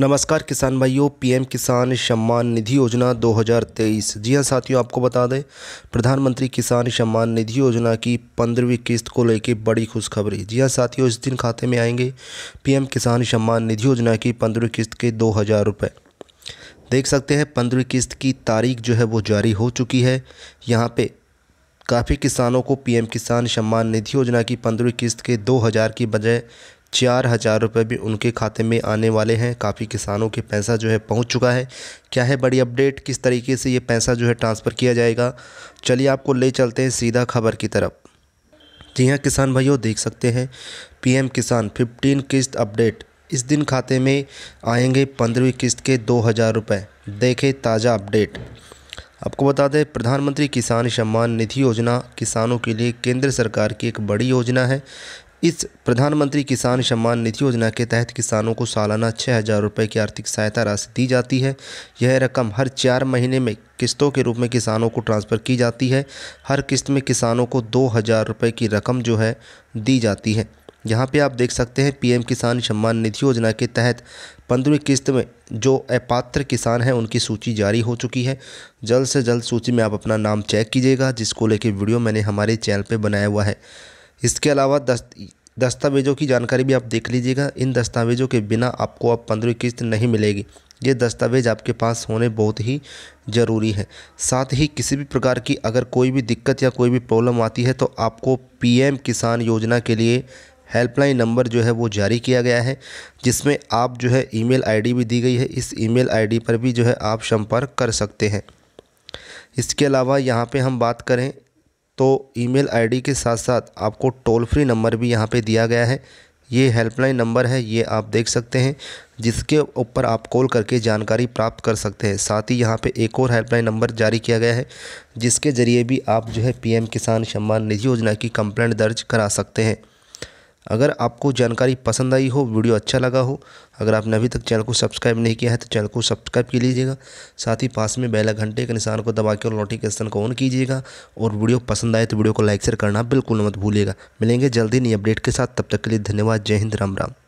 नमस्कार किसान भाइयों पीएम किसान सम्मान निधि योजना 2023 जी हां साथियों आपको बता दें प्रधानमंत्री किसान सम्मान निधि योजना की पंद्रहवीं किस्त को लेकर बड़ी खुशखबरी जी हां साथियों इस दिन खाते में आएंगे पीएम किसान सम्मान निधि योजना की पंद्रहवीं किस्त के दो हज़ार रुपये देख सकते हैं पंद्रहवीं किस्त की तारीख जो है वो जारी हो चुकी है यहाँ पे काफ़ी किसानों को पीएम किसान सम्मान निधि योजना की पंद्रहवीं किस्त के दो हज़ार की बजाय चार हज़ार रुपये भी उनके खाते में आने वाले हैं काफ़ी किसानों के पैसा जो है पहुंच चुका है क्या है बड़ी अपडेट किस तरीके से ये पैसा जो है ट्रांसफ़र किया जाएगा चलिए आपको ले चलते हैं सीधा खबर की तरफ जी हाँ किसान भाइयों देख सकते हैं पीएम किसान 15 किस्त अपडेट इस दिन खाते में आएंगे पंद्रहवीं किस्त के दो हज़ार रुपये देखें ताज़ा अपडेट आपको बता दें प्रधानमंत्री किसान सम्मान निधि योजना किसानों के लिए केंद्र सरकार की एक बड़ी योजना है इस प्रधानमंत्री किसान सम्मान निधि योजना के तहत किसानों को सालाना छः हज़ार रुपये की आर्थिक सहायता राशि दी जाती है यह रकम हर चार महीने में किस्तों के रूप में किसानों को ट्रांसफ़र की जाती है हर किस्त में किसानों को दो हज़ार रुपये की रकम जो है दी जाती है यहाँ पे आप देख सकते हैं पीएम किसान सम्मान निधि योजना के तहत पंद्रहवीं किस्त में जो अपात्र किसान हैं उनकी सूची जारी हो चुकी है जल्द से जल्द सूची में आप अपना नाम चेक कीजिएगा जिसको लेके वीडियो मैंने हमारे चैनल पे बनाया हुआ है इसके अलावा दस्त दस्तावेज़ों की जानकारी भी आप देख लीजिएगा इन दस्तावेज़ों के बिना आपको अब पंद्रह किस्त नहीं मिलेगी ये दस्तावेज़ आपके पास होने बहुत ही ज़रूरी है साथ ही किसी भी प्रकार की अगर कोई भी दिक्कत या कोई भी प्रॉब्लम आती है तो आपको पीएम किसान योजना के लिए हेल्पलाइन नंबर जो है वो जारी किया गया है जिसमें आप जो है ई मेल भी दी गई है इस ई मेल पर भी जो है आप संपर्क कर सकते हैं इसके अलावा यहाँ पर हम बात करें तो ईमेल आईडी के साथ साथ आपको टोल फ्री नंबर भी यहाँ पे दिया गया है ये हेल्पलाइन नंबर है ये आप देख सकते हैं जिसके ऊपर आप कॉल करके जानकारी प्राप्त कर सकते हैं साथ ही यहाँ पे एक और हेल्पलाइन नंबर जारी किया गया है जिसके ज़रिए भी आप जो है पीएम किसान सम्मान निधि योजना की कंप्लेंट दर्ज करा सकते हैं अगर आपको जानकारी पसंद आई हो वीडियो अच्छा लगा हो अगर आपने अभी तक चैनल को सब्सक्राइब नहीं किया है तो चैनल को सब्सक्राइब कर लीजिएगा साथ ही पास में बेल घंटे के निशान को दबा के और नोटिफिकेशन को ऑन कीजिएगा और वीडियो पसंद आए तो वीडियो को लाइक शेयर करना बिल्कुल मत भूलिएगा मिलेंगे जल्दी नई अपडेट के साथ तब तक के लिए धन्यवाद जय हिंद राम राम